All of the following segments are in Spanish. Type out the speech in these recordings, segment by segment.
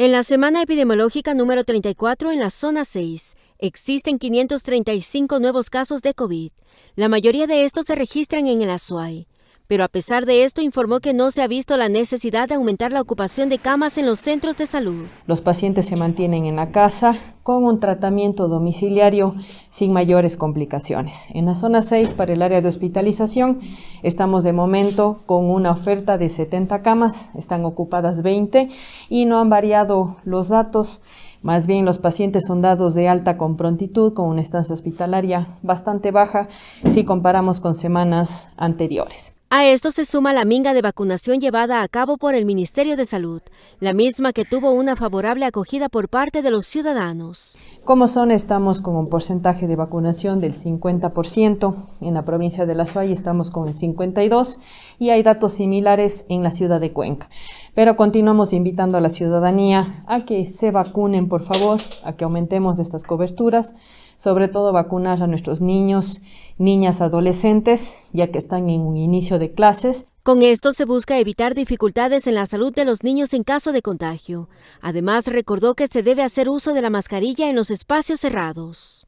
En la semana epidemiológica número 34 en la zona 6, existen 535 nuevos casos de COVID. La mayoría de estos se registran en el Azuay pero a pesar de esto informó que no se ha visto la necesidad de aumentar la ocupación de camas en los centros de salud. Los pacientes se mantienen en la casa con un tratamiento domiciliario sin mayores complicaciones. En la zona 6 para el área de hospitalización estamos de momento con una oferta de 70 camas, están ocupadas 20 y no han variado los datos. Más bien los pacientes son dados de alta con prontitud, con una estancia hospitalaria bastante baja si comparamos con semanas anteriores. A esto se suma la minga de vacunación llevada a cabo por el Ministerio de Salud, la misma que tuvo una favorable acogida por parte de los ciudadanos. Como son, estamos con un porcentaje de vacunación del 50%, en la provincia de La Suárez estamos con el 52% y hay datos similares en la ciudad de Cuenca. Pero continuamos invitando a la ciudadanía a que se vacunen, por favor, a que aumentemos estas coberturas, sobre todo vacunar a nuestros niños, niñas, adolescentes, ya que están en un inicio de clases. Con esto se busca evitar dificultades en la salud de los niños en caso de contagio. Además, recordó que se debe hacer uso de la mascarilla en los espacios cerrados.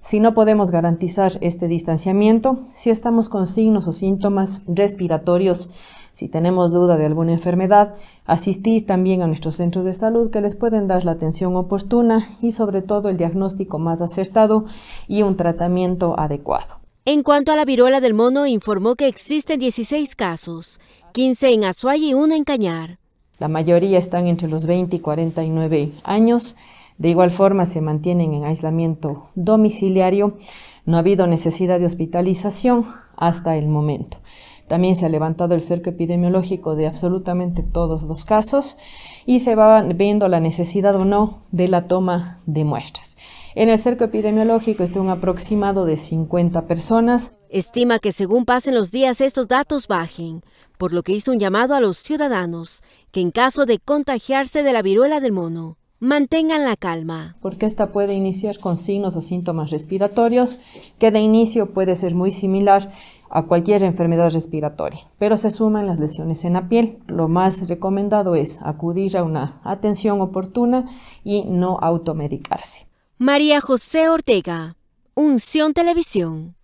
Si no podemos garantizar este distanciamiento, si estamos con signos o síntomas respiratorios, si tenemos duda de alguna enfermedad, asistir también a nuestros centros de salud que les pueden dar la atención oportuna y sobre todo el diagnóstico más acertado y un tratamiento adecuado. En cuanto a la viruela del mono, informó que existen 16 casos, 15 en Azuay y 1 en Cañar. La mayoría están entre los 20 y 49 años. De igual forma, se mantienen en aislamiento domiciliario. No ha habido necesidad de hospitalización hasta el momento. También se ha levantado el cerco epidemiológico de absolutamente todos los casos y se va viendo la necesidad o no de la toma de muestras. En el cerco epidemiológico está un aproximado de 50 personas. Estima que según pasen los días estos datos bajen, por lo que hizo un llamado a los ciudadanos que en caso de contagiarse de la viruela del mono, mantengan la calma. Porque esta puede iniciar con signos o síntomas respiratorios, que de inicio puede ser muy similar a cualquier enfermedad respiratoria, pero se suman las lesiones en la piel. Lo más recomendado es acudir a una atención oportuna y no automedicarse. María José Ortega, Unción Televisión.